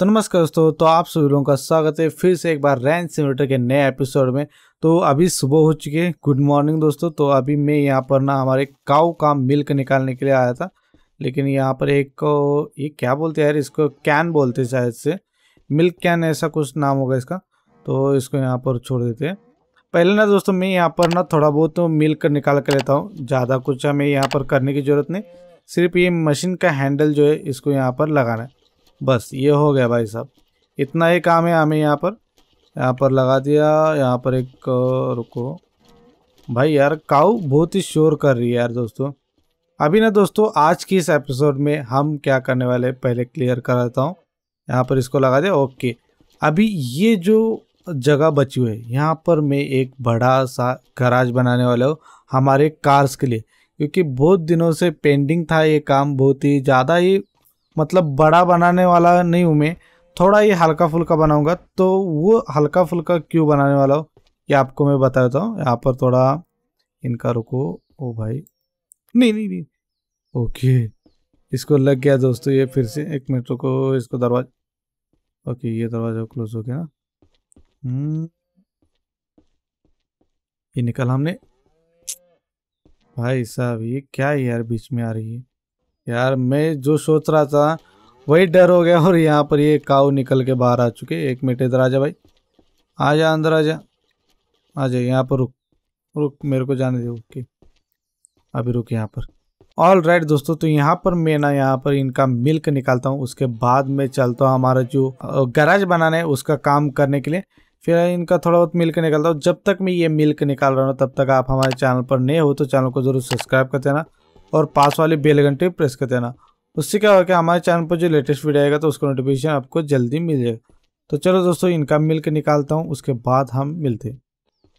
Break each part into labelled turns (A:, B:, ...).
A: तो नमस्कार दोस्तों तो आप सभी लोगों का स्वागत है फिर से एक बार रैन सिमुलेटर के नए एपिसोड में तो अभी सुबह हो चुकी है गुड मॉर्निंग दोस्तों तो अभी मैं यहाँ पर ना हमारे काऊ का मिल्क निकालने के लिए आया था लेकिन यहाँ पर एक को ये क्या बोलते हैं यार इसको कैन बोलते हैं शायद से मिल्क कैन ऐसा कुछ नाम होगा इसका तो इसको यहाँ पर छोड़ देते हैं पहले ना दोस्तों मैं यहाँ पर ना थोड़ा बहुत तो मिल्क निकाल कर लेता हूँ ज़्यादा कुछ हमें यहाँ पर करने की ज़रूरत नहीं सिर्फ ये मशीन का हैंडल जो है इसको यहाँ पर लगाना है बस ये हो गया भाई साहब इतना ही काम है हमें यहाँ पर यहाँ पर लगा दिया यहाँ पर एक रुको भाई यार काऊ बहुत ही शोर कर रही है यार दोस्तों अभी ना दोस्तों आज की इस एपिसोड में हम क्या करने वाले पहले क्लियर कर देता हूँ यहाँ पर इसको लगा दिया ओके अभी ये जो जगह बची हुई है यहाँ पर मैं एक बड़ा सा गराज बनाने वाला हूँ हमारे कार्स के लिए क्योंकि बहुत दिनों से पेंडिंग था ये काम बहुत ही ज़्यादा ही मतलब बड़ा बनाने वाला नहीं हूँ मैं थोड़ा ही हल्का फुल्का बनाऊंगा तो वो हल्का फुल्का क्यों बनाने वाला हो ये आपको मैं बता देता हूँ यहाँ पर थोड़ा इनका रुको ओ भाई नहीं नहीं नहीं ओके इसको लग गया दोस्तों ये फिर से एक मिनट रुको इसको दरवाजा ओके ये दरवाज़ा क्लोज हो गया ना हम्म। ये निकल हमने भाई साहब ये क्या है यार बीच में आ रही है यार मैं जो सोच रहा था वही डर हो गया और यहाँ पर ये काऊ निकल के बाहर आ चुके एक मिनट इधर आ जा भाई आ जा अंदर आ जा आ जा यहाँ पर रुक रुक मेरे को जाने दे ओके अभी रुक यहाँ पर ऑल राइट right, दोस्तों तो यहाँ पर मैं ना यहाँ पर इनका मिल्क निकालता हूँ उसके बाद में चलता हूँ हमारा जो गराज बनाना है उसका काम करने के लिए फिर इनका थोड़ा बहुत मिल्क निकालता हूँ जब तक मैं ये मिल्क निकाल रहा हूँ तब तक आप हमारे चैनल पर नए हो तो चैनल को जरूर सब्सक्राइब कर देना और पास वाले बेल घंटे प्रेस कर देना उससे क्या होगा कि हमारे चैनल पर जो लेटेस्ट वीडियो आएगा तो उसका नोटिफिकेशन आपको जल्दी मिल जाएगा तो चलो दोस्तों इनका मिल के निकालता हूँ उसके बाद हम मिलते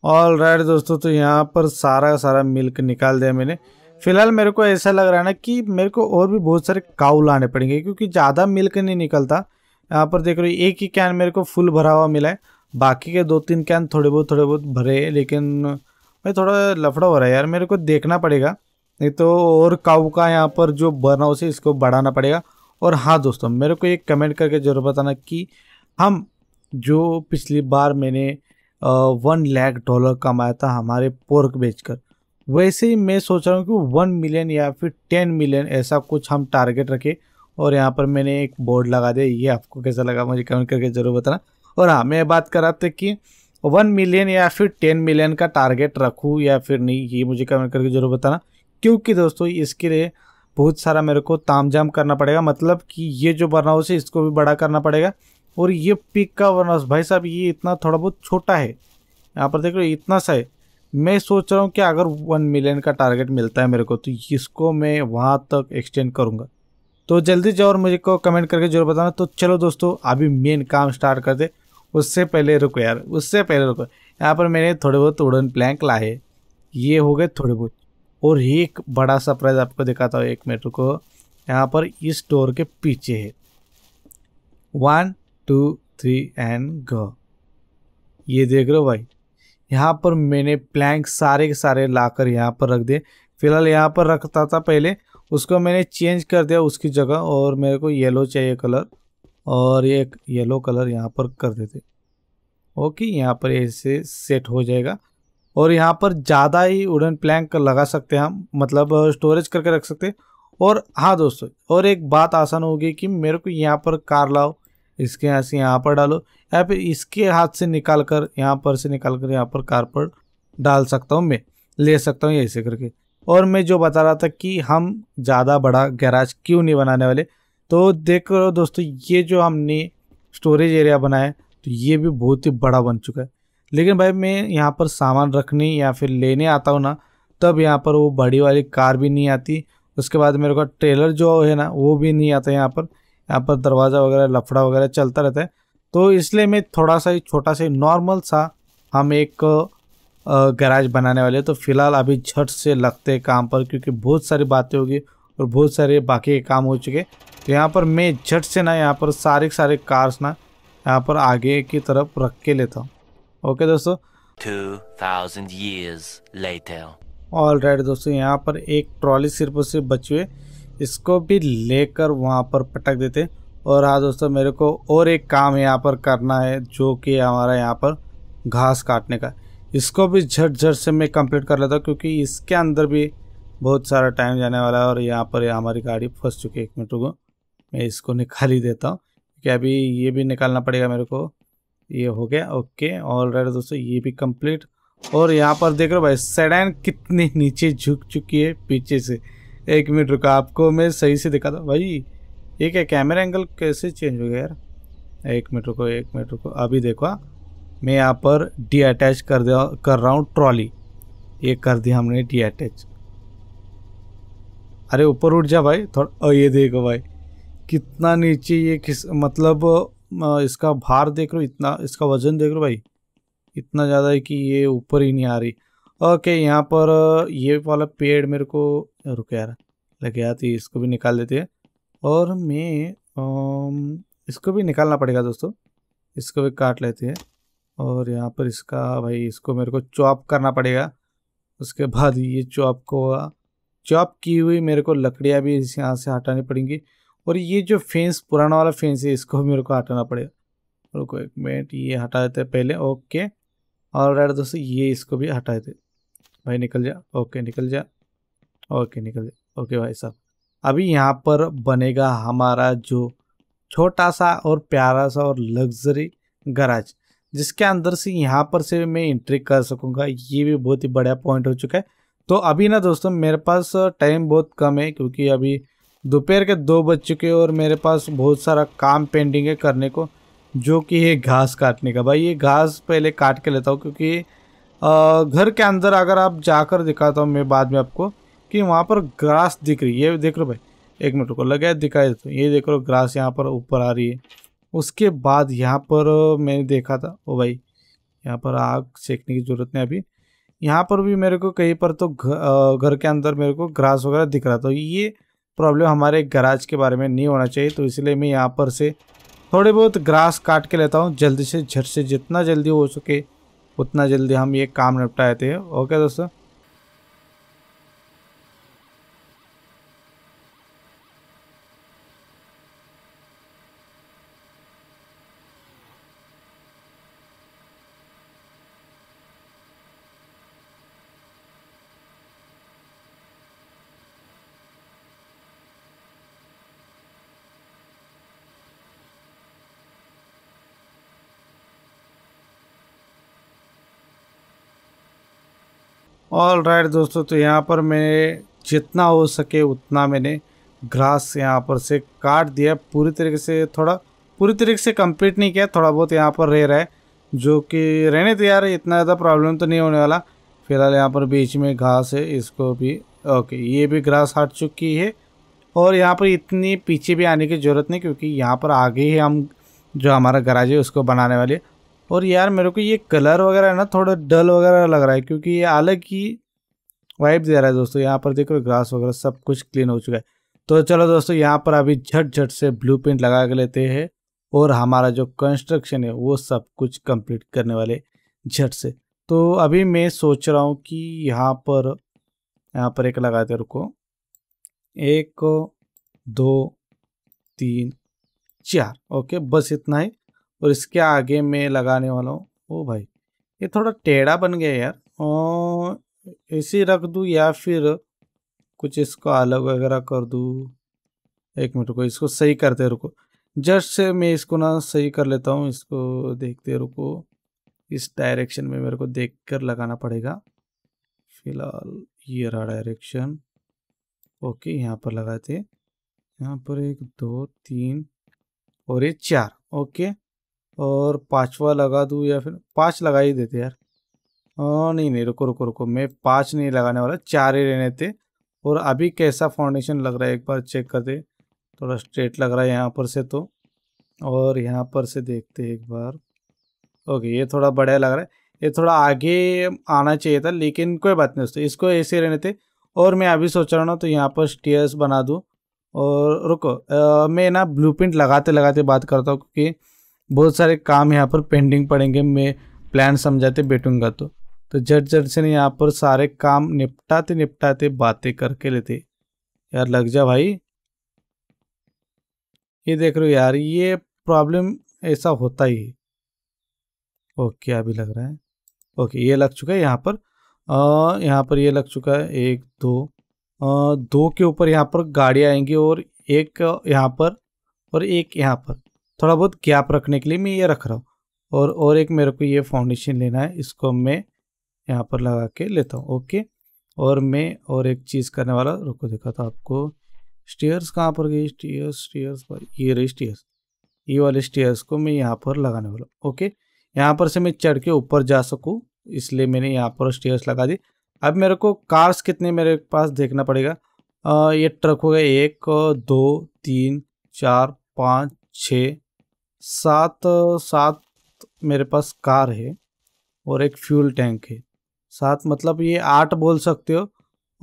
A: ऑल राइट दोस्तों तो यहाँ पर सारा सारा मिल्क निकाल दिया मैंने फिलहाल मेरे को ऐसा लग रहा है ना कि मेरे को और भी बहुत सारे काउ लाने पड़ेंगे क्योंकि ज़्यादा मिल्क नहीं निकलता यहाँ पर देख रहे हो एक ही कैन मेरे को फुल भरा हुआ मिला है बाकी के दो तीन कैन थोड़े बहुत थोड़े बहुत भरे लेकिन भाई थोड़ा लफड़ा हो रहा है यार मेरे को देखना पड़ेगा नहीं तो और काऊ का यहाँ पर जो बना है इसको बढ़ाना पड़ेगा और हाँ दोस्तों मेरे को एक कमेंट करके ज़रूर बताना कि हम जो पिछली बार मैंने वन लैख डॉलर कमाया था हमारे पोर्क बेचकर वैसे ही मैं सोच रहा हूँ कि वन मिलियन या फिर टेन मिलियन ऐसा कुछ हम टारगेट रखें और यहाँ पर मैंने एक बोर्ड लगा दिया ये आपको कैसा लगा मुझे कमेंट करके ज़रूर बताना और हाँ मैं बात कर रहा था कि वन मिलियन या फिर टेन मिलियन का टारगेट रखूँ या फिर नहीं ये मुझे कमेंट करके ज़रूर बताना क्योंकि दोस्तों इसके लिए बहुत सारा मेरे को तामझाम करना पड़ेगा मतलब कि ये जो बर्न हाउस है इसको भी बड़ा करना पड़ेगा और ये पिक का बर्न हाउस भाई साहब ये इतना थोड़ा बहुत छोटा है यहाँ पर देख लो इतना सा है मैं सोच रहा हूँ कि अगर वन मिलियन का टारगेट मिलता है मेरे को तो इसको मैं वहाँ तक एक्सटेंड करूँगा तो जल्दी जाओ और मुझे को कमेंट करके जरूर बताना तो चलो दोस्तों अभी मेन काम स्टार्ट कर दे उससे पहले रुको यार उससे पहले रुको यहाँ पर मैंने थोड़े बहुत उड़न प्लैंक लाए ये हो गए थोड़े बहुत और एक बड़ा सरप्राइज आपको दिखाता हूँ एक मेट्रो को यहाँ पर इस डोर के पीछे है वन टू थ्री एंड ग ये देख रहे हो भाई यहाँ पर मैंने प्लैंक सारे के सारे लाकर यहाँ पर रख दिए फिलहाल यहाँ पर रखता था पहले उसको मैंने चेंज कर दिया उसकी जगह और मेरे को येलो चाहिए कलर और ये येलो कलर यहाँ पर कर देते ओके यहाँ पर ऐसे सेट हो जाएगा और यहाँ पर ज़्यादा ही वुडन प्लैंक लगा सकते हैं हम मतलब स्टोरेज करके रख सकते हैं और हाँ दोस्तों और एक बात आसान होगी कि मेरे को यहाँ पर कार लाओ इसके यहाँ से यहाँ पर डालो या फिर इसके हाथ से निकाल कर यहाँ पर से निकाल कर यहाँ पर कार पर डाल सकता हूँ मैं ले सकता हूँ ऐसे करके और मैं जो बता रहा था कि हम ज़्यादा बड़ा गैराज क्यों नहीं बनाने वाले तो देख रहे हो दोस्तों ये जो हमने स्टोरेज एरिया बनाया तो ये भी बहुत ही बड़ा बन चुका है लेकिन भाई मैं यहाँ पर सामान रखने या फिर लेने आता हूँ ना तब यहाँ पर वो बड़ी वाली कार भी नहीं आती उसके बाद मेरे को ट्रेलर जो है ना वो भी नहीं आता यहाँ पर यहाँ पर दरवाज़ा वगैरह लफड़ा वगैरह चलता रहता है तो इसलिए मैं थोड़ा सा ही छोटा सा नॉर्मल सा हम एक गैराज बनाने वाले तो फिलहाल अभी झट से लगते काम पर क्योंकि बहुत सारी बातें होगी और बहुत सारे बाकी के काम हो चुके तो यहाँ पर मैं झट से ना यहाँ पर सारे सारे कार्स ना यहाँ पर आगे की तरफ रख के लेता हूँ ओके दोस्तों thousand years later all right दोस्तों यहाँ पर एक ट्रॉली सिर्फ और सिर्फ बच हुए इसको भी लेकर वहाँ पर पटक देते और हाँ दोस्तों मेरे को और एक काम यहाँ पर करना है जो कि हमारा यहाँ पर घास काटने का इसको भी झट झट से मैं कंप्लीट कर लेता हूँ क्योंकि इसके अंदर भी बहुत सारा टाइम जाने वाला है और यहाँ पर हमारी गाड़ी फंस चुकी है एक मिनट को मैं इसको निकाल ही देता हूँ क्योंकि अभी ये भी निकालना पड़ेगा मेरे को ये हो गया ओके ऑल राइट दोस्तों ये भी कंप्लीट और यहाँ पर देख रहे हो भाई सेडान कितने नीचे झुक चुकी है पीछे से एक मिनट रुका आपको मैं सही से दिखा था भाई ये क्या कैमरा एंगल कैसे चेंज हो गया यार एक मिनट रुको एक मिनट रुको अभी देखो हाँ. मैं यहाँ पर डी अटैच कर दिया कर रहा हूँ ट्रॉली ये कर दिया हमने डी अटैच अरे ऊपर उठ जा भाई थोड़ा ये देखो भाई कितना नीचे ये किस मतलब इसका भार देख लो इतना इसका वजन देख लो भाई इतना ज़्यादा है कि ये ऊपर ही नहीं आ रही ओके यहाँ पर ये वाला पेड़ मेरे को रुक यार लगे आती इसको भी निकाल देते हैं और मैं इसको भी निकालना पड़ेगा दोस्तों इसको भी काट लेते हैं और यहाँ पर इसका भाई इसको मेरे को चॉप करना पड़ेगा उसके बाद ये चॉप को चॉप की हुई मेरे को लकड़ियाँ भी इस यहाँ से हटानी पड़ेंगी और ये जो फेंस पुराना वाला फेंस है इसको मेरे को हटाना पड़ेगा रुको एक मिनट ये हटा देते पहले ओके और राइट दोस्तों ये इसको भी हटा देते भाई निकल जा ओके निकल जा ओके निकल जा ओके भाई साहब अभी यहाँ पर बनेगा हमारा जो छोटा सा और प्यारा सा और लग्जरी गराज जिसके अंदर से यहाँ पर से मैं इंट्री कर सकूँगा ये भी बहुत ही बढ़िया पॉइंट हो चुका है तो अभी ना दोस्तों मेरे पास टाइम बहुत कम है क्योंकि अभी दोपहर के दो बज चुके और मेरे पास बहुत सारा काम पेंडिंग है करने को जो कि है घास काटने का भाई ये घास पहले काट के लेता हूँ क्योंकि घर के अंदर अगर आप जाकर दिखाता हूँ मैं बाद में आपको कि वहाँ पर ग्रास दिख रही है देख लो भाई एक मिनट को लगे दिखाई देता हूँ ये देख लो ग्रास यहाँ पर ऊपर आ रही है उसके बाद यहाँ पर मैंने देखा था ओ भाई यहाँ पर आग सेकने की ज़रूरत नहीं अभी यहाँ पर भी मेरे को कहीं पर तो घर के अंदर मेरे को ग्रास वगैरह दिख रहा था ये प्रॉब्लम हमारे गराज के बारे में नहीं होना चाहिए तो इसलिए मैं यहाँ पर से थोड़े बहुत ग्रास काट के लेता हूँ जल्दी से झट से जितना जल्दी हो सके उतना जल्दी हम ये काम निपटा देते हैं ओके दोस्तों ऑल राइट right, दोस्तों तो यहाँ पर मैंने जितना हो सके उतना मैंने ग्रास यहाँ पर से काट दिया पूरी तरीके से थोड़ा पूरी तरीके से कंप्लीट नहीं किया थोड़ा बहुत यहाँ पर रह रहा है जो कि रहने तो यार इतना ज़्यादा प्रॉब्लम तो नहीं होने वाला फिलहाल यहाँ पर बीच में घास है इसको भी ओके ये भी ग्रास हट चुकी है और यहाँ पर इतनी पीछे भी आने की ज़रूरत नहीं क्योंकि यहाँ पर आगे ही हम जो हमारा गराज है उसको बनाने वाले और यार मेरे को ये कलर वगैरह है ना थोड़ा डल वगैरह लग रहा है क्योंकि ये अलग ही वाइब दे रहा है दोस्तों यहाँ पर देखो ग्रास वगैरह सब कुछ क्लीन हो चुका है तो चलो दोस्तों यहाँ पर अभी झट झट से ब्लू प्रिंट लगा के लेते हैं और हमारा जो कंस्ट्रक्शन है वो सब कुछ कंप्लीट करने वाले झट से तो अभी मैं सोच रहा हूँ कि यहाँ पर यहाँ पर एक लगाते रुको एक दो तीन चार ओके बस इतना ही और इसके आगे मैं लगाने वाला हूँ ओ भाई ये थोड़ा टेढ़ा बन गया यार और ऐसे रख दूँ या फिर कुछ इसको अलग वगैरह कर दूँ एक मिनट को इसको सही करते रुको जस्ट से मैं इसको ना सही कर लेता हूँ इसको देखते रुको इस डायरेक्शन में मेरे को देख कर लगाना पड़ेगा फिलहाल ये रहा डायरेक्शन ओके यहाँ पर लगाते यहाँ पर एक दो तीन और ये चार ओके और पाँचवा लगा दूँ या फिर पाँच लगा ही देते यार ओ हाँ, नहीं नहीं रुको रुको रुको मैं पाँच नहीं लगाने वाला चार ही रहने थे और अभी कैसा फाउंडेशन लग रहा है एक बार चेक कर दे थोड़ा स्ट्रेट लग रहा है यहाँ पर से तो और यहाँ पर से देखते एक बार ओके ये थोड़ा बढ़िया लग रहा है ये थोड़ा आगे आना चाहिए था लेकिन कोई बात नहीं उसको इसको ऐसे रहने थे और मैं अभी सोच रहा हूँ तो यहाँ पर स्टेयर्स बना दूँ और रुको आ, मैं ना ब्लूप्रिंट लगाते लगाते बात करता हूँ क्योंकि बहुत सारे काम यहाँ पर पेंडिंग पड़ेंगे मैं प्लान समझाते बैठूंगा तो तो जट जट से ने यहाँ पर सारे काम निपटाते निपटाते बातें करके लेते यार लग जा भाई ये देख रहे हो यार ये प्रॉब्लम ऐसा होता ही ओके अभी लग रहा है ओके ये लग चुका है यहाँ पर यहाँ पर ये लग चुका है एक दो आ, दो के ऊपर यहाँ पर गाड़ियाँ आएंगी और एक यहाँ पर और एक यहाँ पर थोड़ा बहुत गैप रखने के लिए मैं ये रख रहा हूँ और और एक मेरे को ये फाउंडेशन लेना है इसको मैं यहाँ पर लगा के लेता हूँ ओके और मैं और एक चीज़ करने वाला रुको देखा था आपको स्टेयर्स कहाँ पर गई स्टेयर्स स्टेयर्स पर ये रही स्टेयर्स ये वाले स्टेयर्स को मैं यहाँ पर लगाने वाला ओके यहाँ पर से मैं चढ़ के ऊपर जा सकूँ इसलिए मैंने यहाँ पर स्टेयर्स लगा दी अब मेरे को कार्स कितने मेरे पास देखना पड़ेगा आ, ये ट्रक हो गया एक दो तीन चार पाँच छः सात सात मेरे पास कार है और एक फ्यूल टैंक है सात मतलब ये आठ बोल सकते हो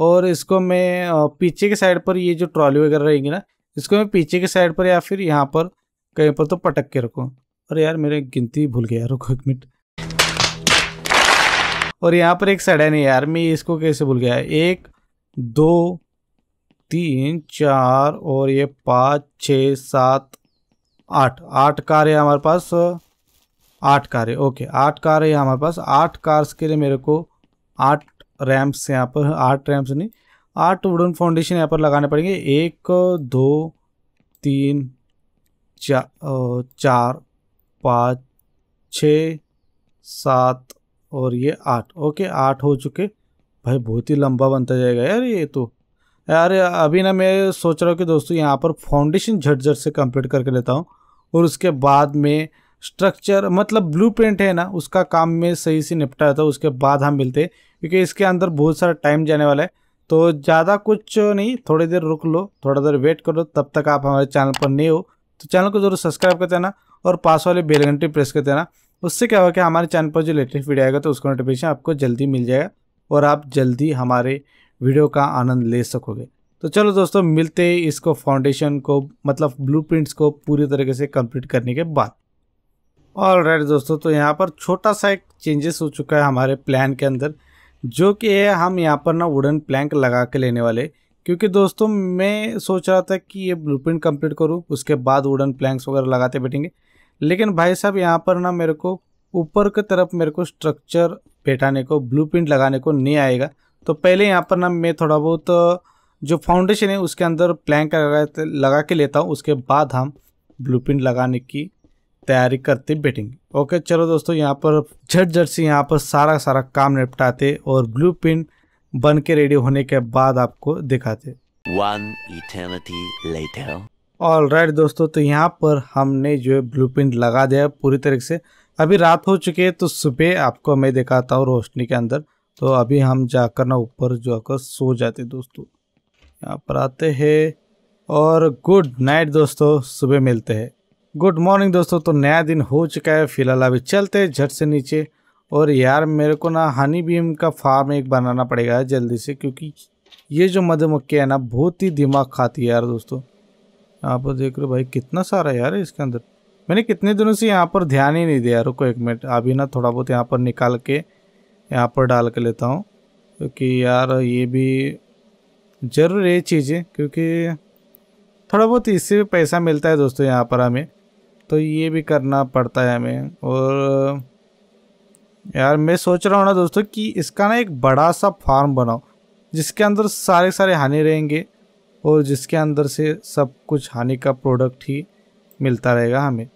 A: और इसको मैं पीछे के साइड पर ये जो ट्रॉली वगैरह रहेगी ना इसको मैं पीछे के साइड पर या फिर यहाँ पर कहीं पर तो पटक के रखूँ और यार मेरे गिनती भूल गया रुको एक मिनट और यहाँ पर एक साइड है यार मैं इसको कैसे भूल गया एक दो तीन चार और ये पाँच छ सात आठ आठ कार है हमारे पास आठ कार है ओके आठ कार है हमारे पास आठ कार्स के लिए मेरे को आठ रैम्प्स यहाँ पर आठ रैम्प्स नहीं आठ वुडन फाउंडेशन यहाँ पर लगाने पड़ेंगे एक दो तीन चा, चार पाँच छ सात और ये आठ ओके आठ हो चुके भाई बहुत ही लंबा बनता जाएगा यार ये तो यार अभी ना मैं सोच रहा हूँ कि दोस्तों यहाँ पर फाउंडेशन झट झट से कंप्लीट करके लेता हूँ और उसके बाद में स्ट्रक्चर मतलब प्रिंट है ना उसका काम में सही से निपटा है उसके बाद हम मिलते क्योंकि इसके अंदर बहुत सारा टाइम जाने वाला है तो ज़्यादा कुछ नहीं थोड़ी देर रुक लो थोड़ा देर वेट करो तब तक आप हमारे चैनल पर नहीं हो तो चैनल को जरूर सब्सक्राइब कर देना और पास वाले बेल घंटी प्रेस कर देना उससे क्या होगा कि हमारे चैनल पर जो लेटेस्ट वीडियो आएगा तो उसका नोटिफिकेशन आपको जल्दी मिल जाएगा और आप जल्दी हमारे वीडियो का आनंद ले सकोगे तो चलो दोस्तों मिलते हैं इसको फाउंडेशन को मतलब ब्लूप्रिंट्स को पूरी तरीके से कंप्लीट करने के बाद और राइट दोस्तों तो यहाँ पर छोटा सा एक चेंजेस हो चुका है हमारे प्लान के अंदर जो कि है हम यहाँ पर ना वुडन प्लैंक लगा के लेने वाले क्योंकि दोस्तों मैं सोच रहा था कि ये ब्लूप्रिंट कंप्लीट करूँ उसके बाद वुडन प्लैंक्स वगैरह लगाते बैठेंगे लेकिन भाई साहब यहाँ पर ना मेरे को ऊपर की तरफ मेरे को स्ट्रक्चर बैठाने को ब्लूप्रिंट लगाने को नहीं आएगा तो पहले यहाँ पर ना मैं थोड़ा बहुत जो फाउंडेशन है उसके अंदर प्लैंक लगा के लेता हूँ उसके बाद हम ब्लू लगाने की तैयारी करते बैठेंगे ओके चलो दोस्तों यहाँ पर झट झट से यहाँ पर सारा सारा काम निपटाते और ब्लू प्रिंट बन के रेडी होने के बाद आपको दिखाते ऑल राइट right, दोस्तों तो यहाँ पर हमने जो है ब्लू लगा दिया पूरी तरह से अभी रात हो चुके है तो सुबह आपको मैं दिखाता हूँ रोशनी के अंदर तो अभी हम जाकर ना ऊपर जो सो जाते दोस्तों यहाँ पर आते हैं और गुड नाइट दोस्तों सुबह मिलते हैं गुड मॉर्निंग दोस्तों तो नया दिन हो चुका है फिलहाल अभी चलते हैं झट से नीचे और यार मेरे को ना हनी बीम का फार्म एक बनाना पड़ेगा जल्दी से क्योंकि ये जो मधुमक्खी है ना बहुत ही दिमाग खाती है यार दोस्तों यहाँ पर देख रहे हो भाई कितना सारा यार इसके अंदर मैंने कितने दिनों से यहाँ पर ध्यान ही नहीं दिया रुको एक मिनट अभी ना थोड़ा बहुत यहाँ पर निकाल के यहाँ पर डाल के लेता हूँ क्योंकि यार ये भी ज़रूर ये चीज़ें क्योंकि थोड़ा बहुत इससे भी पैसा मिलता है दोस्तों यहाँ पर हमें तो ये भी करना पड़ता है हमें और यार मैं सोच रहा हूँ ना दोस्तों कि इसका ना एक बड़ा सा फार्म बनाओ जिसके अंदर सारे सारे हानि रहेंगे और जिसके अंदर से सब कुछ हानि का प्रोडक्ट ही मिलता रहेगा हमें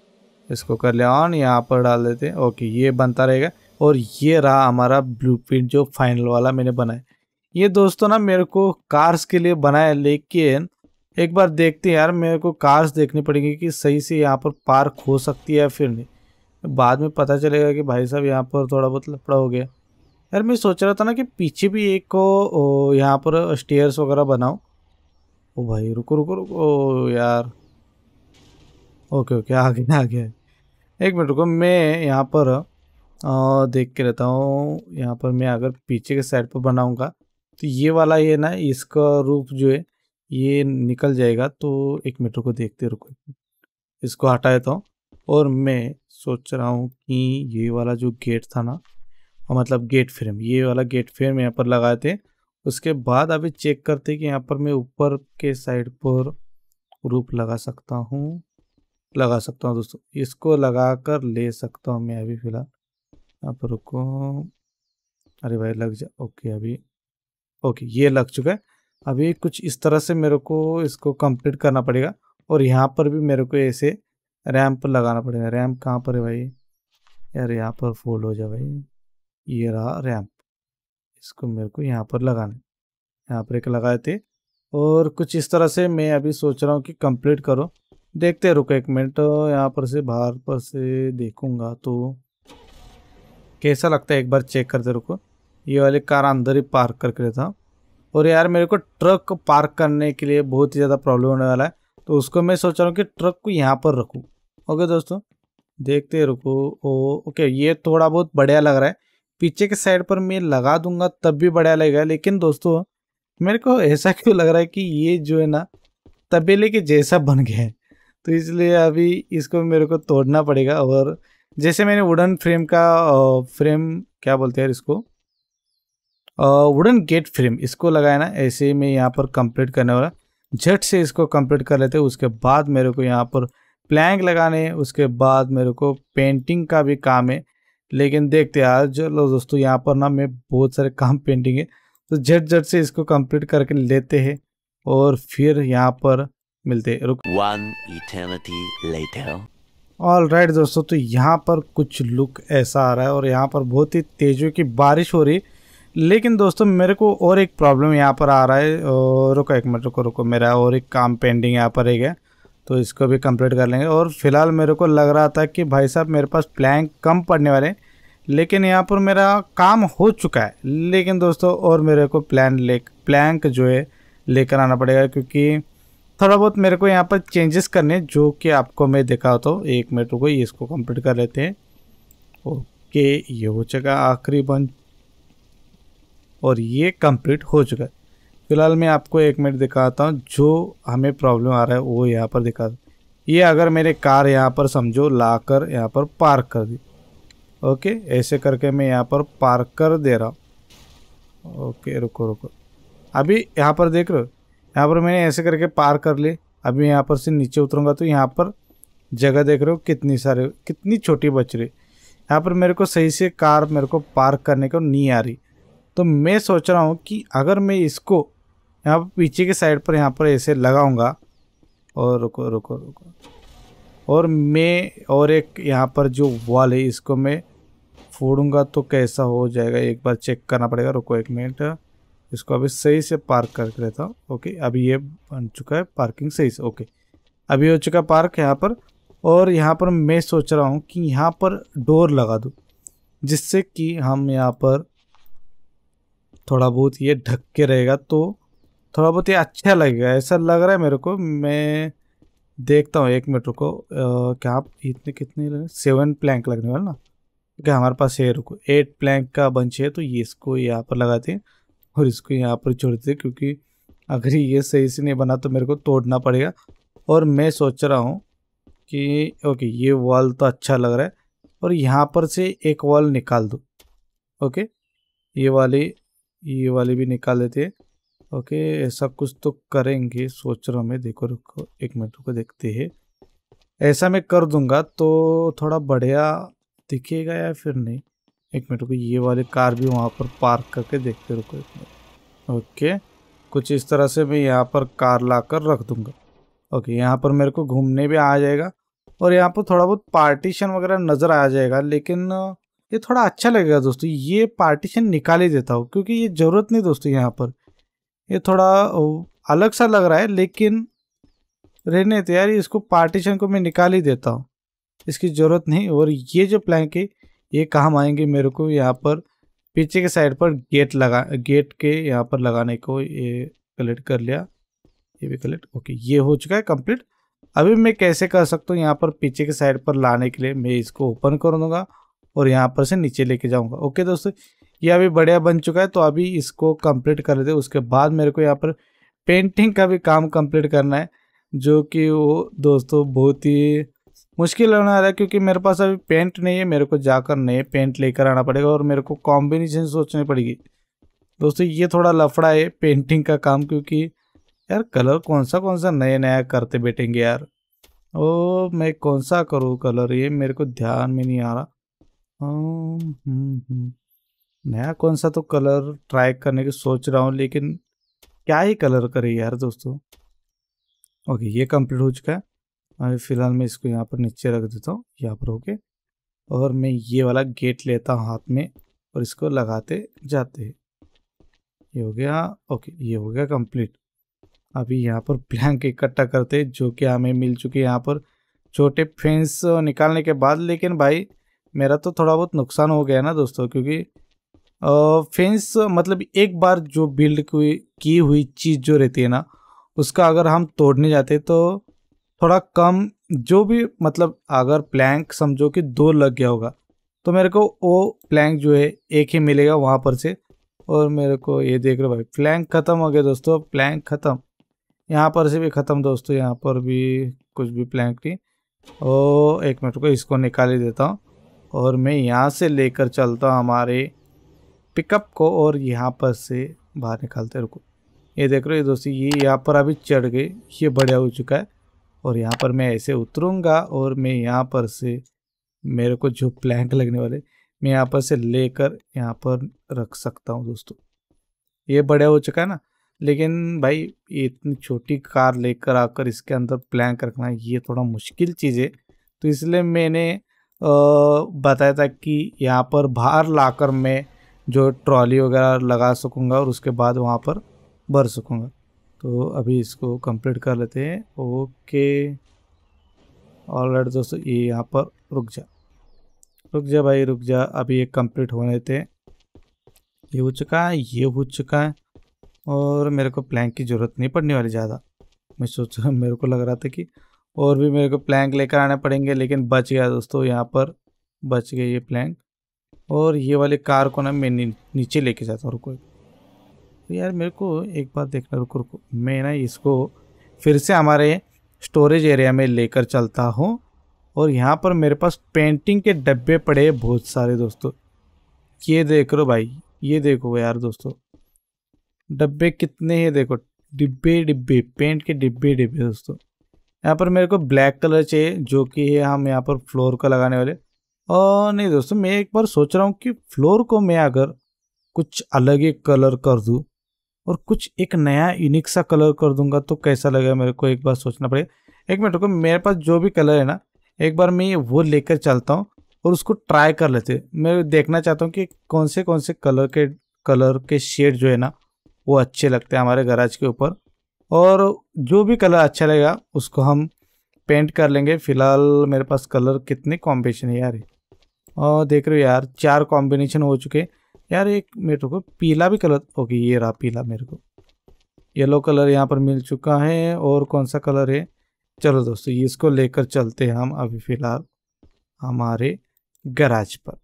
A: इसको कर लिया ऑन यहाँ पर डाल देते हैं ओके ये बनता रहेगा और ये रहा हमारा ब्लूप्रिंट जो फाइनल वाला मैंने बनाया ये दोस्तों ना मेरे को कार्स के लिए बनाया लेकिन एक बार देखते हैं यार मेरे को कार्स देखनी पड़ेगी कि सही से यहाँ पर पार्क हो सकती है फिर नहीं बाद में पता चलेगा कि भाई साहब यहाँ पर थोड़ा बहुत लफड़ा हो गया यार मैं सोच रहा था ना कि पीछे भी एक को यहाँ पर स्टेयर्स वगैरह बनाओ ओ भाई रुको रुको रुको ओ यार ओके ओके आ गया आ गया एक मिनट रुको मैं यहाँ पर आ, देख के रहता हूँ यहाँ पर मैं अगर पीछे के साइड पर बनाऊँगा तो ये वाला ये ना इसका रूप जो है ये निकल जाएगा तो एक मीटर को देखते रुको इसको हटा देता हूँ और मैं सोच रहा हूँ कि ये वाला जो गेट था ना और मतलब गेट फ्रेम ये वाला गेट फ्रेम यहाँ पर लगाए थे उसके बाद अभी चेक करते कि यहाँ पर मैं ऊपर के साइड पर रूप लगा सकता हूँ लगा सकता हूँ दोस्तों इसको लगा कर ले सकता हूँ मैं अभी फ़िलहाल यहाँ पर रुको अरे भाई लग जा ओके अभी ओके ये लग चुका है अभी कुछ इस तरह से मेरे को इसको कंप्लीट करना पड़ेगा और यहाँ पर भी मेरे को ऐसे रैम्प लगाना पड़ेगा रैम्प कहाँ पर है भाई यार यहाँ पर फोल्ड हो जाए भाई ये रहा रैम्प इसको मेरे को यहाँ पर लगाना है यहाँ पर एक लगाए थे और कुछ इस तरह से मैं अभी सोच रहा हूँ कि कंप्लीट करो देखते हैं रुको एक मिनट यहाँ पर से बाहर पर से देखूँगा तो कैसा लगता है एक बार चेक करते रुको ये वाली कार अंदर ही पार्क करके रहता और यार मेरे को ट्रक पार्क करने के लिए बहुत ही ज़्यादा प्रॉब्लम होने वाला है तो उसको मैं सोच रहा हूँ कि ट्रक को यहाँ पर रखूँ ओके दोस्तों देखते रुको ओ ओके ये थोड़ा बहुत बढ़िया लग रहा है पीछे के साइड पर मैं लगा दूंगा तब भी बढ़िया लगेगा लेकिन दोस्तों मेरे को ऐसा क्यों लग रहा है कि ये जो है ना तबेले के जैसा बन गया है तो इसलिए अभी इसको मेरे को तोड़ना पड़ेगा और जैसे मैंने वुडन फ्रेम का फ्रेम क्या बोलते हैं इसको वुडन गेट फ्रेम इसको लगाया ना ऐसे ही में यहाँ पर कंप्लीट करने वाला झट से इसको कंप्लीट कर लेते उसके बाद मेरे को यहाँ पर प्लैंक लगाने उसके बाद मेरे को पेंटिंग का भी काम है लेकिन देखते यार चलो दोस्तों यहाँ पर ना मैं बहुत सारे काम पेंटिंग है तो झट झट से इसको कंप्लीट करके लेते हैं और फिर यहाँ पर मिलते रुक वन ऑल राइट दोस्तों तो यहाँ पर कुछ लुक ऐसा आ रहा है और यहाँ पर बहुत ही तेज़ों की बारिश हो रही है लेकिन दोस्तों मेरे को और एक प्रॉब्लम यहाँ पर आ रहा है रुको एक मिनट रुको रुको मेरा और एक काम पेंडिंग यहाँ पर है तो इसको भी कंप्लीट कर लेंगे और फिलहाल मेरे को लग रहा था कि भाई साहब मेरे पास प्लैंक कम पड़ने वाले हैं लेकिन यहाँ पर मेरा काम हो चुका है लेकिन दोस्तों और मेरे को प्लान ले प्लैंक जो है लेकर आना पड़ेगा क्योंकि थोड़ा बहुत मेरे को यहाँ पर चेंजेस करने जो कि आपको मैं दिखाता तो, हूँ एक मिनट को इसको कंप्लीट कर लेते हैं ओके ये हो चुका आखिरी बन और ये कंप्लीट हो चुका है फिलहाल मैं आपको एक मिनट दिखाता हूँ जो हमें प्रॉब्लम आ रहा है वो यहाँ पर दिखा ये अगर मेरे कार यहाँ पर समझो ला कर यहाँ पर पार्क कर दी ओके ऐसे करके मैं यहाँ पर पार्क कर दे रहा हूँ ओके रुको रुको अभी यहाँ पर देख रहे हो यहाँ पर मैंने ऐसे करके पार्क कर ली अभी यहाँ पर से नीचे उतरूँगा तो यहाँ पर जगह देख रहे हो कितनी सारे कितनी छोटी बच रही यहाँ पर मेरे को सही से कार मेरे को पार्क करने को नहीं आ रही तो मैं सोच रहा हूँ कि अगर मैं इसको यहाँ पर पीछे के साइड पर यहाँ पर ऐसे लगाऊंगा और रुको रुको रुको और मैं और एक यहाँ पर जो वॉल है इसको मैं फोड़ूंगा तो कैसा हो जाएगा एक बार चेक करना पड़ेगा रुको एक मिनट इसको अभी सही से पार्क करके लेता हूँ ओके अभी ये बन चुका है पार्किंग सही से ओके अभी हो चुका पार्क यहाँ पर और यहाँ पर मैं सोच रहा हूँ कि यहाँ पर डोर लगा दूँ जिससे कि हम यहाँ पर थोड़ा बहुत ये ढक के रहेगा तो थोड़ा बहुत ये अच्छा लगेगा ऐसा लग रहा है मेरे को मैं देखता हूँ एक मिनट रुको क्या आप इतने कितने लगे सेवन प्लैंक लगने वाले ना क्योंकि हमारे पास है रुको एट प्लैंक का बंच है तो ये इसको यहाँ पर लगाते हैं और इसको यहाँ पर छोड़ते हैं क्योंकि अगर ये सही से नहीं बना तो मेरे को तोड़ना पड़ेगा और मैं सोच रहा हूँ कि ओके ये वॉल तो अच्छा लग रहा है और यहाँ पर से एक वॉल निकाल दो ओके ये वाली ये वाले भी निकाल देते ओके ऐसा कुछ तो करेंगे सोच रहा हूँ मैं देखो रुको एक मिनट को देखते हैं ऐसा मैं कर दूंगा तो थोड़ा बढ़िया दिखेगा या फिर नहीं एक मिनट को ये वाली कार भी वहाँ पर पार्क करके देखते रुको एक मिनट ओके कुछ इस तरह से मैं यहाँ पर कार ला कर रख दूँगा ओके यहाँ पर मेरे को घूमने भी आ जाएगा और यहाँ पर थोड़ा बहुत पार्टीशन वगैरह नज़र आ जाएगा लेकिन ये थोड़ा अच्छा लगेगा दोस्तों ये पार्टीशन निकाल ही देता हूँ क्योंकि ये ज़रूरत नहीं दोस्तों यहाँ पर ये थोड़ा अलग सा लग रहा है लेकिन रहने तैयारी इसको पार्टीशन को मैं निकाल ही देता हूँ इसकी ज़रूरत नहीं और ये जो प्लैंक है ये काम आएंगे मेरे को यहाँ पर पीछे के साइड पर गेट लगा गेट के यहाँ पर लगाने को ये कलेक्ट कर लिया ये भी कलेक्ट ओके ये हो चुका है कंप्लीट अभी मैं कैसे कर सकता हूँ यहाँ पर पीछे के साइड पर लाने के लिए मैं इसको ओपन कर दूँगा और यहाँ पर से नीचे लेके जाऊँगा ओके दोस्तों ये अभी बढ़िया बन चुका है तो अभी इसको कंप्लीट कर दे उसके बाद मेरे को यहाँ पर पेंटिंग का भी काम कंप्लीट करना है जो कि वो दोस्तों बहुत ही मुश्किल होने वाला है क्योंकि मेरे पास अभी पेंट नहीं है मेरे को जाकर नए पेंट लेकर आना पड़ेगा और मेरे को कॉम्बिनेशन सोचनी पड़ेगी दोस्तों ये थोड़ा लफड़ा है पेंटिंग का काम क्योंकि यार कलर कौन सा कौन सा नया नया करते बैठेंगे यार ओ मैं कौन सा करूँ कलर ये मेरे को ध्यान में नहीं आ रहा Um, hmm, hmm. नया कौन सा तो कलर ट्राई करने की सोच रहा हूँ लेकिन क्या ही कलर करें यार दोस्तों ओके ये कंप्लीट हो चुका है अभी फ़िलहाल मैं इसको यहाँ पर नीचे रख देता हूँ यहाँ पर होके और मैं ये वाला गेट लेता हूँ हाथ में और इसको लगाते जाते हैं ये हो गया ओके ये हो गया कंप्लीट अभी यहाँ पर ब्लैंक इकट्ठा करते जो कि हमें मिल चुके यहाँ पर छोटे फेंस निकालने के बाद लेकिन भाई मेरा तो थोड़ा बहुत नुकसान हो गया ना दोस्तों क्योंकि फेंस मतलब एक बार जो बिल्ड की हुई चीज़ जो रहती है ना उसका अगर हम तोड़ने जाते तो थोड़ा कम जो भी मतलब अगर प्लैंक समझो कि दो लग गया होगा तो मेरे को वो प्लैंक जो है एक ही मिलेगा वहाँ पर से और मेरे को ये देख रहे भाई प्लैंक ख़त्म हो गया दोस्तों प्लैंक ख़त्म यहाँ पर से भी ख़त्म दोस्तों यहाँ पर भी कुछ भी प्लैंक नहीं और एक मिनट को इसको निकाल ही देता हूँ और मैं यहाँ से लेकर चलता हूँ हमारे पिकअप को और यहाँ पर से बाहर निकालते रुको ये देख रहे हो दोस्तों ये यहाँ पर अभी चढ़ गए ये बढ़िया हो चुका है और यहाँ पर मैं ऐसे उतरूँगा और मैं यहाँ पर से मेरे को जो प्लैंक लगने वाले मैं यहाँ पर से लेकर यहाँ पर रख सकता हूँ दोस्तों ये बढ़िया हो चुका है ना लेकिन भाई ये इतनी छोटी कार लेकर आकर इसके अंदर प्लैंक रखना ये थोड़ा मुश्किल चीज़ है तो इसलिए मैंने बताया था कि यहाँ पर बाहर लाकर मैं जो ट्रॉली वगैरह लगा सकूँगा और उसके बाद वहाँ पर भर सकूँगा तो अभी इसको कंप्लीट कर लेते हैं ओके ऑल राइट दोस्तों ये यहाँ पर रुक जा रुक जा भाई रुक जा अभी ये कंप्लीट होने थे ये हो चुका है ये हो चुका है और मेरे को प्लैंक की ज़रूरत नहीं पड़ने वाली ज़्यादा मैं सोच मेरे को लग रहा था कि और भी मेरे को प्लैंक लेकर आने पड़ेंगे लेकिन बच गया दोस्तों यहाँ पर बच गए ये प्लैंक और ये वाली कार को ना मैं नीचे लेके जाता हूँ रुको तो यार मेरे को एक बार देखना रुको रुको मैं ना इसको फिर से हमारे स्टोरेज एरिया में लेकर चलता हूँ और यहाँ पर मेरे पास पेंटिंग के डब्बे पड़े बहुत सारे दोस्तों ये देख रो भाई ये देखो यार दोस्तों डब्बे कितने हैं देखो डिब्बे डिब्बे पेंट के डिब्बे डिब्बे दोस्तों यहाँ पर मेरे को ब्लैक कलर चाहिए जो कि है हम यहाँ पर फ्लोर का लगाने वाले और नहीं दोस्तों मैं एक बार सोच रहा हूँ कि फ्लोर को मैं अगर कुछ अलग ही कलर कर दूँ और कुछ एक नया यूनिक सा कलर कर दूंगा तो कैसा लगेगा मेरे को एक बार सोचना पड़ेगा एक मिनट को मेरे पास जो भी कलर है ना एक बार मैं वो लेकर चलता हूँ और उसको ट्राई कर लेते मैं देखना चाहता हूँ कि कौन से कौन से कलर के कलर के शेड जो है ना वो अच्छे लगते हैं हमारे गराज के ऊपर और जो भी कलर अच्छा लगेगा उसको हम पेंट कर लेंगे फ़िलहाल मेरे पास कलर कितने कॉम्बिनेशन है यार और देख रहे हो यार चार कॉम्बिनेशन हो चुके यार एक मेरे को पीला भी कलर ओके ये रहा पीला मेरे को येलो कलर यहाँ पर मिल चुका है और कौन सा कलर है चलो दोस्तों इसको लेकर चलते हैं हम अभी फ़िलहाल हमारे गराज पर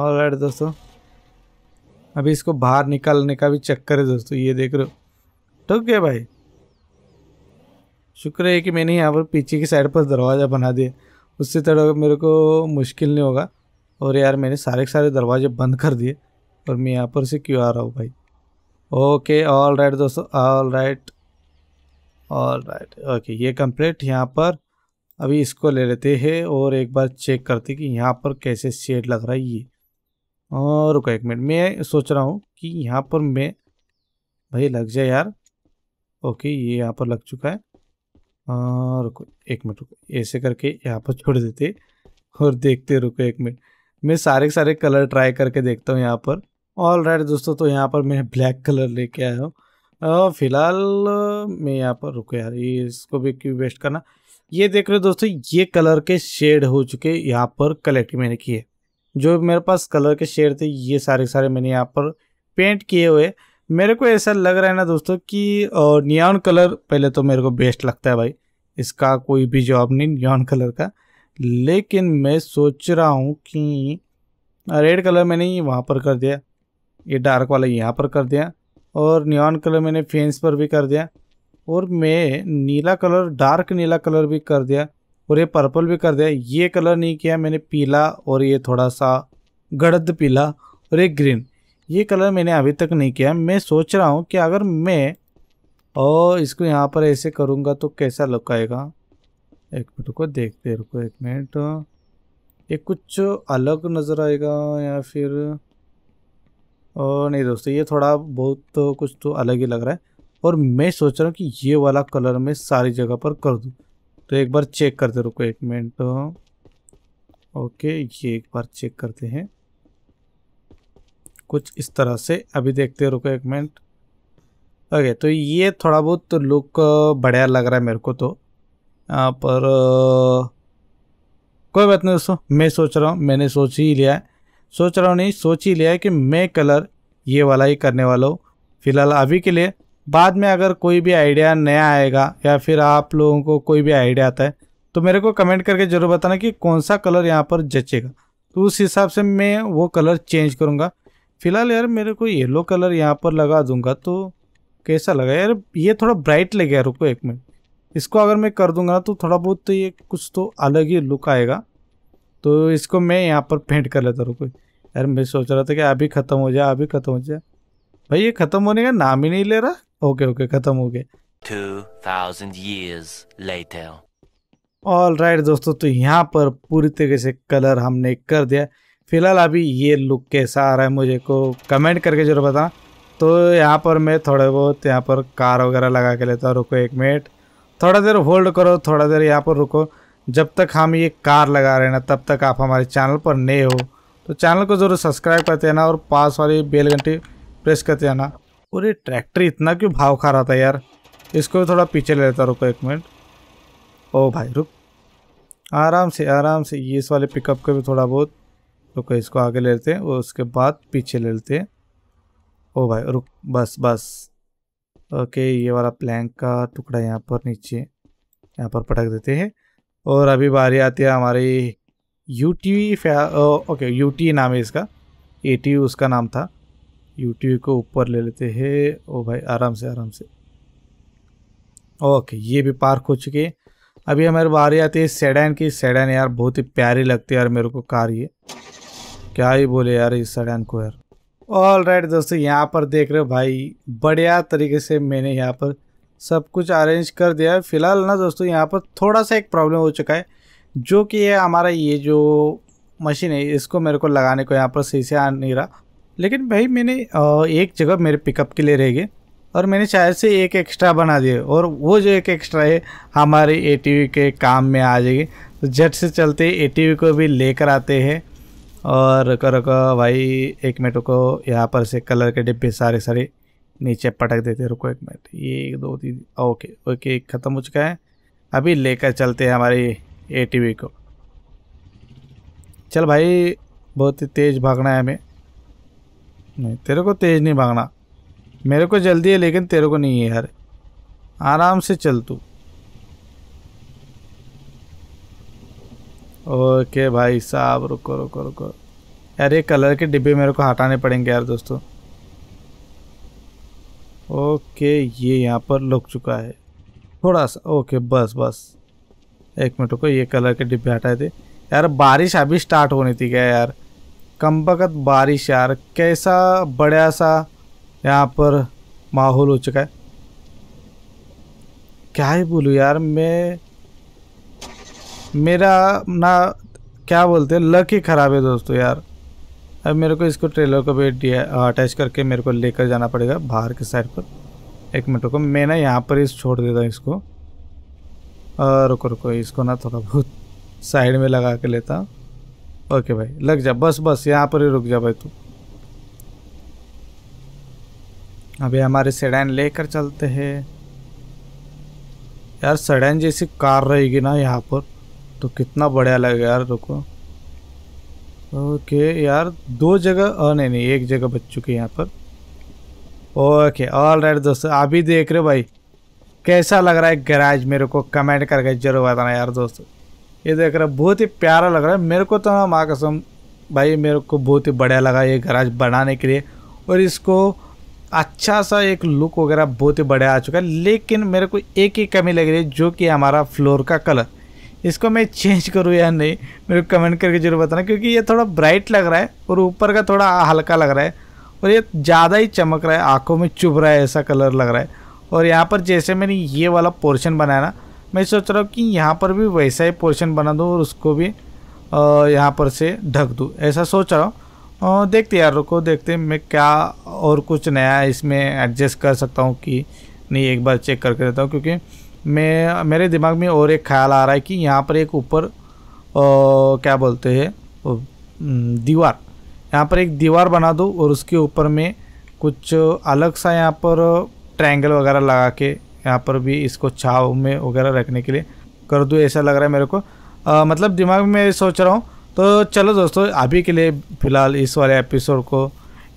A: और दोस्तों अभी इसको बाहर निकालने का भी चक्कर है दोस्तों ये देख रहे हो ठुक गए भाई शुक्र है कि मैंने यहाँ पर पीछे की साइड पर दरवाज़ा बना दिया उससे तरह तो मेरे को मुश्किल नहीं होगा और यार मैंने सारे सारे दरवाजे बंद कर दिए और मैं यहाँ पर से क्यों आ रहा हूँ भाई ओके ऑल राइट दोस्तों all right all right okay ये कंप्लीट यहाँ पर अभी इसको ले लेते हैं और एक बार चेक करते कि यहाँ पर कैसे शेड लग रहा है ये और रुका एक मिनट मैं सोच रहा हूँ कि यहाँ पर मैं भाई लग जाए यार ओके ये यहाँ पर लग चुका है और हाँ, रुको एक मिनट रुको ऐसे करके यहाँ पर छोड़ देते और देखते रुको एक मिनट मैं सारे सारे कलर ट्राई करके देखता हूँ यहाँ पर ऑल राइट दोस्तों तो यहाँ पर मैं ब्लैक कलर लेके आया हूँ फिलहाल मैं यहाँ पर रुको यार ये इसको भी क्यों वेस्ट करना ये देख रहे हो दोस्तों ये कलर के शेड हो चुके यहाँ पर कलेक्ट मैंने किए जो मेरे पास कलर के शेड थे ये सारे सारे मैंने यहाँ पर पेंट किए हुए मेरे को ऐसा लग रहा है ना दोस्तों कि नियॉन कलर पहले तो मेरे को बेस्ट लगता है भाई इसका कोई भी जॉब नहीं नियॉन कलर का लेकिन मैं सोच रहा हूँ कि रेड कलर मैंने ही वहाँ पर कर दिया ये डार्क वाला यहाँ पर कर दिया और नियॉन कलर मैंने फेंस पर भी कर दिया और मैं नीला कलर डार्क नीला कलर भी कर दिया और ये पर्पल भी कर दिया ये कलर नहीं किया मैंने पीला और ये थोड़ा सा गड़द पीला और ये ग्रीन ये कलर मैंने अभी तक नहीं किया मैं सोच रहा हूँ कि अगर मैं और इसको यहाँ पर ऐसे करूँगा तो कैसा लुक आएगा एक मिनट को देखते रुको एक मिनट ये कुछ अलग नज़र आएगा या फिर और नहीं दोस्तों ये थोड़ा बहुत तो कुछ तो अलग ही लग रहा है और मैं सोच रहा हूँ कि ये वाला कलर मैं सारी जगह पर कर दूँ तो एक बार चेक करते रुको एक मिनट ओके ये एक बार चेक करते हैं कुछ इस तरह से अभी देखते रुको एक मिनट ओके तो ये थोड़ा बहुत तो लुक बढ़िया लग रहा है मेरे को तो आ, पर आ, कोई बात नहीं दोस्तों मैं सोच रहा हूँ मैंने सोच ही लिया है सोच रहा हूँ नहीं सोच ही लिया है कि मैं कलर ये वाला ही करने वाला हूँ फिलहाल अभी के लिए बाद में अगर कोई भी आइडिया नया आएगा या फिर आप लोगों को कोई भी आइडिया आता है तो मेरे को कमेंट करके ज़रूर बताना कि कौन सा कलर यहाँ पर जचेगा तो उस हिसाब से मैं वो कलर चेंज करूँगा फिलहाल यार मेरे को येलो कलर यहाँ पर लगा दूंगा तो कैसा लगा यार ये थोड़ा ब्राइट लगे यार रुको एक मिनट इसको अगर मैं कर दूंगा तो थोड़ा बहुत तो ये कुछ तो अलग ही लुक आएगा तो इसको मैं यहाँ पर पेंट कर लेता रुको यार मैं सोच रहा था कि अभी ख़त्म हो जाए अभी ख़त्म हो जाए भाई ये ख़त्म होने का नाम ही नहीं ले रहा ओके ओके ख़त्म हो गया two thousand all right right, दोस्तों तो यहाँ पर पूरी तरीके से कलर हमने कर दिया फ़िलहाल अभी ये लुक कैसा आ रहा है मुझे को कमेंट करके ज़रूर बताना तो यहाँ पर मैं थोड़े बहुत यहाँ पर कार वगैरह लगा के लेता हूँ रुको एक मिनट थोड़ा देर होल्ड करो थोड़ा देर यहाँ पर रुको जब तक हम ये कार लगा रहे हैं ना तब तक आप हमारे चैनल पर नए हो तो चैनल को ज़रूर सब्सक्राइब करते हैं ना और पास वाली बेल घंटी प्रेस करते हैं ना और ये ट्रैक्टर इतना क्यों भाव खा रहा था यार इसको भी थोड़ा पीछे ले लेता रुको एक मिनट ओ भाई रुक आराम से आराम से ये इस वाले पिकअप को भी थोड़ा बहुत रुको इसको आगे ले लेते हैं और उसके बाद पीछे ले लेते हैं ओ भाई रुक बस बस ओके ये वाला प्लैंक का टुकड़ा यहाँ पर नीचे यहाँ पर पटक देते हैं और अभी बारी आती है हमारी U T okay U T नाम है इसका ए टी उसका नाम था यू टी को ऊपर ले लेते हैं ओ भाई आराम से आराम से ओके ये भी पार्क हो चुकी है अभी हमारे बारी आती है सेडैन की सेडैन यार बहुत ही प्यारी लगती है यार मेरे को कार ये क्या ही बोले यार इस सड़न को यार ऑल राइट दोस्तों यहाँ पर देख रहे हो भाई बढ़िया तरीके से मैंने यहाँ पर सब कुछ अरेंज कर दिया है फिलहाल ना दोस्तों यहाँ पर थोड़ा सा एक प्रॉब्लम हो चुका है जो कि ये हमारा ये जो मशीन है इसको मेरे को लगाने को यहाँ पर सही से आ नहीं रहा लेकिन भाई मैंने एक जगह मेरे पिकअप के लिए रह गए और मैंने शायद से एक एक्स्ट्रा बना दिए और वो जो एक एक्स्ट्रा है हमारे ए के काम में आ जाएगी तो जट से चलते ए को भी लेकर आते हैं और रुको रुको भाई एक मिनट रुको यहाँ पर से कलर के डिब्बे सारे सारे नीचे पटक देते रुको एक मिनट ये एक दो तीन ओके ओके ख़त्म हो चुका है अभी लेकर चलते हैं हमारी ए को चल भाई बहुत ही तेज़ भागना है हमें नहीं तेरे को तेज़ नहीं भागना मेरे को जल्दी है लेकिन तेरे को नहीं है यार आराम से चल तू ओके भाई साहब रुको रुको रुको यार ये कलर के डिब्बे मेरे को हटाने पड़ेंगे यार दोस्तों ओके ये यहाँ पर लुक चुका है थोड़ा सा ओके बस बस एक मिनट को ये कलर के डिब्बे हटाए थे यार बारिश अभी स्टार्ट होनी थी क्या यार कम वक्त बारिश यार कैसा बड़ा सा यहाँ पर माहौल हो चुका है क्या ही बोलूँ यार मैं मेरा ना क्या बोलते हैं लक ही ख़राब है दोस्तों यार अब मेरे को इसको ट्रेलर को भी अटैच करके मेरे को लेकर जाना पड़ेगा बाहर के साइड पर एक मिनट को मैं ना यहाँ पर ही छोड़ देता हूँ इसको और रुको रुको इसको ना थोड़ा बहुत साइड में लगा के लेता हूँ ओके भाई लग जा बस बस यहाँ पर ही रुक जा भाई तू अभी हमारे सेडैन लेकर चलते हैं यार सडैन जैसी कार रहेगी ना यहाँ पर तो कितना बढ़िया लगेगा यार रुको ओके यार दो जगह और नहीं नहीं एक जगह बच चुकी है यहाँ पर ओके ऑल राइट दोस्तों अभी देख रहे हो भाई कैसा लग रहा है गैराज मेरे को कमेंट करके जरूर बताना यार दोस्तों ये देख रहे बहुत ही प्यारा लग रहा है मेरे को तो ना माँ कसम भाई मेरे को बहुत ही बढ़िया लगा ये गैराज बनाने के लिए और इसको अच्छा सा एक लुक वगैरह बहुत ही बढ़िया आ चुका है लेकिन मेरे को एक ही कमी लग रही है जो कि हमारा फ्लोर का कलर इसको मैं चेंज करूँ या नहीं मेरे को कमेंट करके जरूर बताना क्योंकि ये थोड़ा ब्राइट लग रहा है और ऊपर का थोड़ा हल्का लग रहा है और ये ज़्यादा ही चमक रहा है आँखों में चुभ रहा है ऐसा कलर लग रहा है और यहाँ पर जैसे मैंने ये वाला पोर्शन बनाया ना मैं सोच रहा हूँ कि यहाँ पर भी वैसा ही पोर्शन बना दूँ और उसको भी यहाँ पर से ढक दूँ ऐसा सोच रहा हूँ देखते यार रुको देखते मैं क्या और कुछ नया इसमें एडजस्ट कर सकता हूँ कि नहीं एक बार चेक करके देता हूँ क्योंकि मैं मेरे दिमाग में और एक ख्याल आ रहा है कि यहाँ पर एक ऊपर क्या बोलते हैं दीवार यहाँ पर एक दीवार बना दो और उसके ऊपर में कुछ अलग सा यहाँ पर ट्रायंगल वगैरह लगा के यहाँ पर भी इसको छाव में वगैरह रखने के लिए कर दूँ ऐसा लग रहा है मेरे को आ, मतलब दिमाग में सोच रहा हूँ तो चलो दोस्तों अभी के लिए फ़िलहाल इस वाले एपिसोड को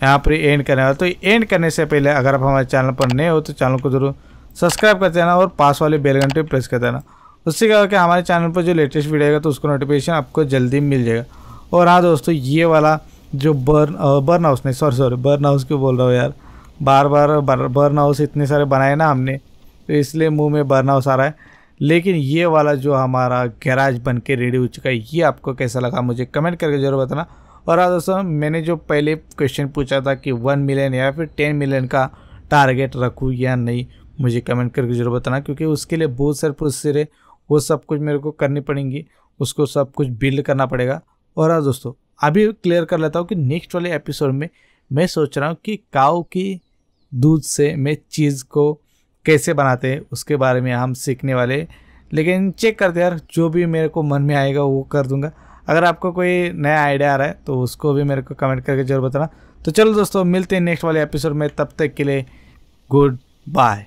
A: यहाँ पर एंड करने वाला तो एंड करने से पहले अगर आप हमारे चैनल पर नए हो तो चैनल को ज़रूर सब्सक्राइब कर देना और पास वाले बेल घंटे प्रेस कर देना उससे क्या होगा हमारे चैनल पर जो लेटेस्ट वीडियो आएगा तो उसको नोटिफिकेशन आपको जल्दी मिल जाएगा और हाँ दोस्तों ये वाला जो बर्न बर्न हाउस नहीं सॉरी सॉरी बर्न हाउस क्यों बोल रहा हूँ यार बार बार बर्न हाउस इतने सारे बनाए ना हमने तो इसलिए मुँह में बर्न हाउस आ रहा है लेकिन ये वाला जो हमारा गैराज बन के रेडी हो चुका है ये आपको कैसा लगा मुझे कमेंट करके ज़रूर बताना और हाँ दोस्तों मैंने जो पहले क्वेश्चन पूछा था कि वन मिलियन या फिर टेन मिलियन का टारगेट रखूँ या नहीं मुझे कमेंट करके जरूर बताना क्योंकि उसके लिए बहुत सारे प्रोसेसर है वो सब कुछ मेरे को करनी पड़ेंगी उसको सब कुछ बिल्ड करना पड़ेगा और हाँ दोस्तों अभी क्लियर कर लेता हूँ कि नेक्स्ट वाले एपिसोड में मैं सोच रहा हूँ कि काऊ की दूध से मैं चीज़ को कैसे बनाते हैं उसके बारे में हम सीखने वाले लेकिन चेक करते यार जो भी मेरे को मन में आएगा वो कर दूंगा अगर आपको कोई नया आइडिया आ रहा है तो उसको भी मेरे को कमेंट करके जरूर बताना तो चलो दोस्तों मिलते हैं नेक्स्ट वाले एपिसोड में तब तक के लिए गुड बाय